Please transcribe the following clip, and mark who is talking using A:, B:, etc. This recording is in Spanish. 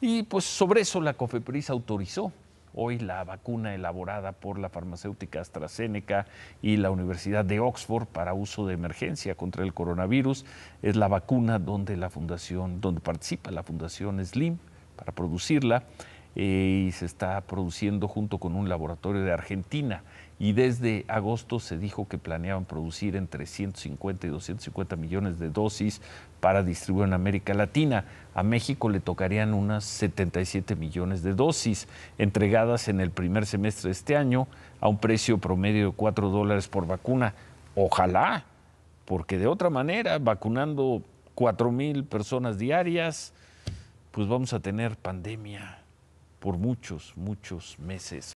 A: Y
B: pues sobre eso la COFEPRIS autorizó hoy la vacuna elaborada por la farmacéutica AstraZeneca y la Universidad de Oxford para uso de emergencia contra el coronavirus. Es la vacuna donde la fundación, donde participa la Fundación Slim para producirla y se está produciendo junto con un laboratorio de Argentina. Y desde agosto se dijo que planeaban producir entre 150 y 250 millones de dosis para distribuir en América Latina. A México le tocarían unas 77 millones de dosis entregadas en el primer semestre de este año a un precio promedio de 4 dólares por vacuna. Ojalá, porque de otra manera, vacunando 4 mil personas diarias, pues vamos a tener pandemia por muchos, muchos meses.